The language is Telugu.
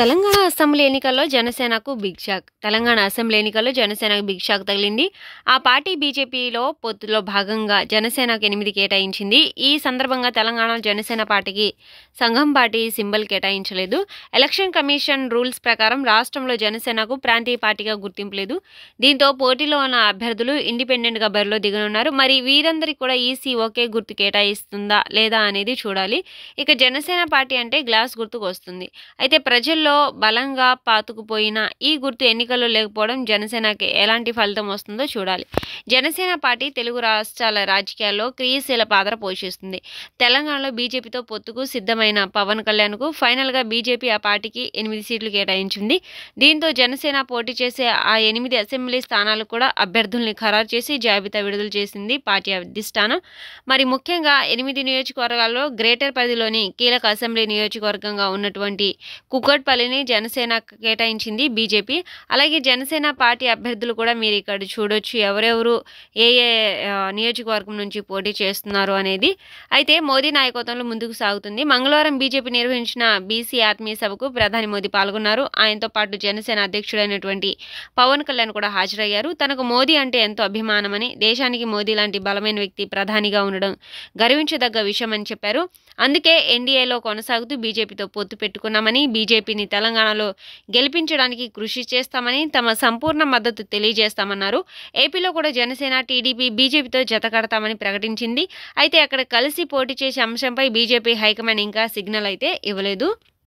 తెలంగాణ అసెంబ్లీ ఎన్నికల్లో జనసేనకు బిగ్ షాక్ తెలంగాణ అసెంబ్లీ ఎన్నికల్లో జనసేనకు బిగ్ షాక్ తగిలింది ఆ పార్టీ బీజేపీలో పొత్తులో భాగంగా జనసేనకు ఎనిమిది కేటాయించింది ఈ సందర్భంగా తెలంగాణ జనసేన పార్టీకి సంఘం పార్టీ సింబల్ కేటాయించలేదు ఎలక్షన్ కమిషన్ రూల్స్ ప్రకారం రాష్ట్రంలో జనసేనకు ప్రాంతీయ పార్టీగా గుర్తింపు లేదు దీంతో పోటీలో ఉన్న అభ్యర్థులు ఇండిపెండెంట్గా బరిలో దిగనున్నారు మరి వీరందరికీ కూడా ఈసీ ఒకే గుర్తు కేటాయిస్తుందా లేదా అనేది చూడాలి ఇక జనసేన పార్టీ అంటే గ్లాస్ గుర్తుకు వస్తుంది అయితే ప్రజల్లో ఎన్నికల్లో బలంగా పాతుకుపోయిన ఈ గుర్తు ఎన్నికల్లో లేకపోవడం జనసేనకి ఎలాంటి ఫలితం వస్తుందో చూడాలి జనసేన పార్టీ తెలుగు రాష్ట్రాల రాజకీయాల్లో క్రియశీల పాత్ర పోషిస్తుంది తెలంగాణలో బీజేపీతో పొత్తుకు సిద్ధమైన పవన్ కళ్యాణ్కు ఫైనల్గా బీజేపీ ఆ పార్టీకి ఎనిమిది సీట్లు కేటాయించింది దీంతో జనసేన పోటీ చేసే ఆ ఎనిమిది అసెంబ్లీ స్థానాలు కూడా అభ్యర్థుల్ని ఖరారు చేసి జాబితా విడుదల చేసింది పార్టీ అధిష్టానం మరి ముఖ్యంగా ఎనిమిది నియోజకవర్గాల్లో గ్రేటర్ పరిధిలోని కీలక అసెంబ్లీ నియోజకవర్గంగా ఉన్నటువంటి కుకట్పల్లి స్థానాలని జనసేన కేటాయించింది బీజేపీ అలాగే జనసేన పార్టీ అభ్యర్థులు కూడా మీరు ఇక్కడ చూడొచ్చు ఎవరెవరు ఏ ఏ నియోజకవర్గం నుంచి పోటీ చేస్తున్నారు అనేది అయితే మోదీ నాయకత్వంలో ముందుకు సాగుతుంది మంగళవారం బీజేపీ నిర్వహించిన బీసీ ఆత్మీయ సభకు ప్రధాని మోదీ పాల్గొన్నారు ఆయనతో పాటు జనసేన అధ్యక్షుడైనటువంటి పవన్ కళ్యాణ్ కూడా హాజరయ్యారు తనకు మోదీ అంటే ఎంతో అభిమానమని దేశానికి మోదీ లాంటి బలమైన వ్యక్తి ప్రధానిగా ఉండడం గర్వించదగ్గ విషయమని చెప్పారు అందుకే ఎన్డీఏలో కొనసాగుతూ బీజేపీతో పొత్తు పెట్టుకున్నామని బీజేపీని తెలంగాణలో గెలిపించడానికి కృషి చేస్తామని తమ సంపూర్ణ మద్దతు తెలియజేస్తామన్నారు ఏపీలో కూడా జనసేన టీడీపీ బీజేపీతో జత కడతామని ప్రకటించింది అయితే అక్కడ కలిసి పోటీ చేసే అంశంపై బీజేపీ హైకమాండ్ ఇంకా సిగ్నల్ అయితే ఇవ్వలేదు